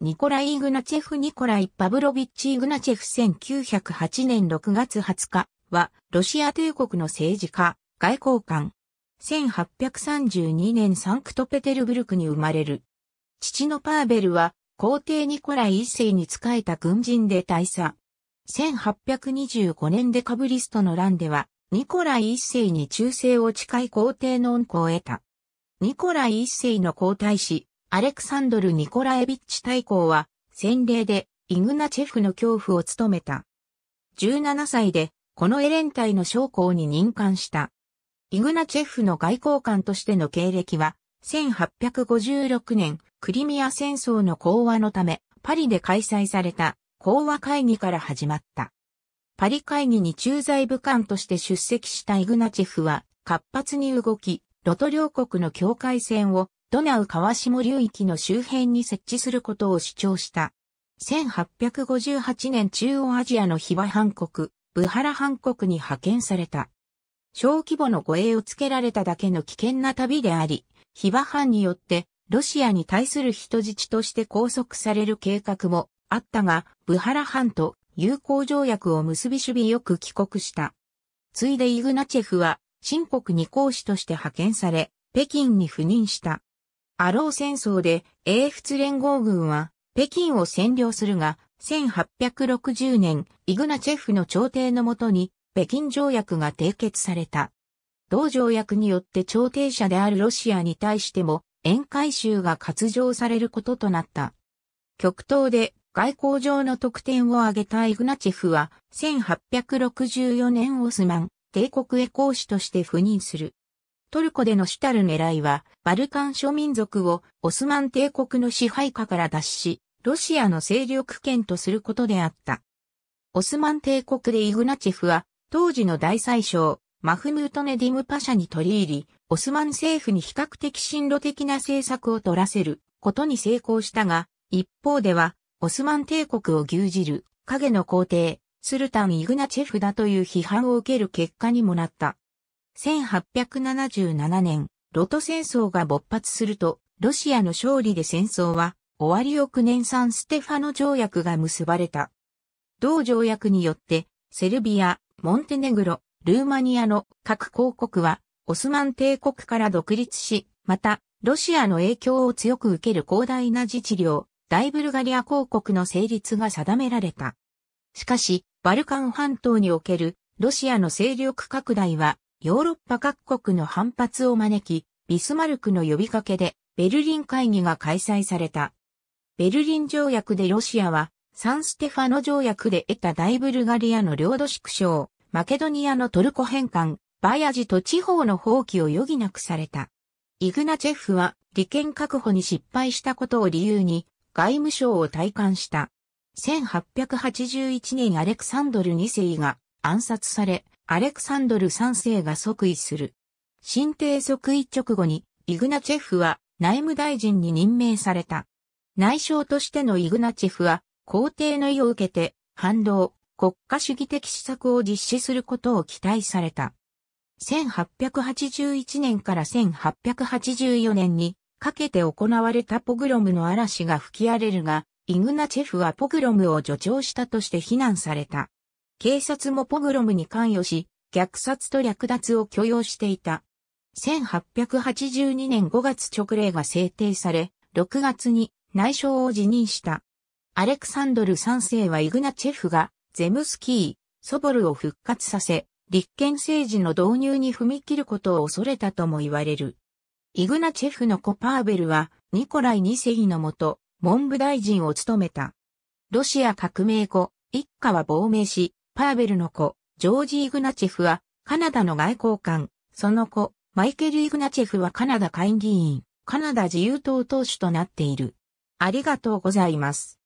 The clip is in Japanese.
ニコライ・イグナチェフ・ニコライ・パブロビッチ・イグナチェフ1908年6月20日は、ロシア帝国の政治家、外交官。1832年サンクトペテルブルクに生まれる。父のパーベルは、皇帝ニコライ一世に仕えた軍人で大佐。1825年デカブリストの乱では、ニコライ一世に忠誠を誓い皇帝の恩子を得た。ニコライ一世の皇太子、アレクサンドル・ニコラエビッチ大公は、洗礼で、イグナチェフの恐怖を務めた。17歳で、このエレン隊の将校に任官した。イグナチェフの外交官としての経歴は、1856年、クリミア戦争の講和のため、パリで開催された講和会議から始まった。パリ会議に駐在武官として出席したイグナチェフは、活発に動き、ロト両国の境界線をドナウ川下流域の周辺に設置することを主張した。1858年中央アジアのヒバ藩国、ブハラ藩国に派遣された。小規模の護衛をつけられただけの危険な旅であり、ヒバ藩によってロシアに対する人質として拘束される計画もあったが、ブハラ藩と友好条約を結び守備よく帰国した。ついでイグナチェフは、新国二公使として派遣され、北京に赴任した。アロー戦争で英仏連合軍は北京を占領するが、1860年、イグナチェフの朝廷のもとに北京条約が締結された。同条約によって朝廷者であるロシアに対しても、宴会州が割譲されることとなった。極東で外交上の得点を挙げたイグナチェフは、1864年オスマン帝国へ公使として赴任する。トルコでの主たる狙いは、バルカン諸民族をオスマン帝国の支配下から脱し、ロシアの勢力圏とすることであった。オスマン帝国でイグナチェフは、当時の大宰相、マフムート・ネディム・パシャに取り入り、オスマン政府に比較的進路的な政策を取らせることに成功したが、一方では、オスマン帝国を牛耳る影の皇帝、スルタン・イグナチェフだという批判を受ける結果にもなった。1877年、ロト戦争が勃発すると、ロシアの勝利で戦争は終わり翌年産ステファノ条約が結ばれた。同条約によって、セルビア、モンテネグロ、ルーマニアの各公国は、オスマン帝国から独立し、また、ロシアの影響を強く受ける広大な自治領、大ブルガリア公国の成立が定められた。しかし、バルカン半島におけるロシアの勢力拡大はヨーロッパ各国の反発を招き、ビスマルクの呼びかけでベルリン会議が開催された。ベルリン条約でロシアは、サンステファノ条約で得た大ブルガリアの領土縮小、マケドニアのトルコ返還、バヤジと地方の放棄を余儀なくされた。イグナチェフは利権確保に失敗したことを理由に外務省を退官した。1881年アレクサンドル2世が暗殺され、アレクサンドル3世が即位する。新帝即位直後に、イグナチェフは内務大臣に任命された。内相としてのイグナチェフは、皇帝の意を受けて、反動、国家主義的施策を実施することを期待された。1881年から1884年にかけて行われたポグロムの嵐が吹き荒れるが、イグナチェフはポグロムを助長したとして非難された。警察もポグロムに関与し、虐殺と略奪を許容していた。1882年5月直令が制定され、6月に内相を辞任した。アレクサンドル3世はイグナチェフがゼムスキー、ソボルを復活させ、立憲政治の導入に踏み切ることを恐れたとも言われる。イグナチェフの子パーベルはニコライ2世のもと文部大臣を務めた。ロシア革命後、一家は亡命し、パーベルの子、ジョージ・イグナチェフは、カナダの外交官、その子、マイケル・イグナチェフはカナダ下院議員、カナダ自由党党首となっている。ありがとうございます。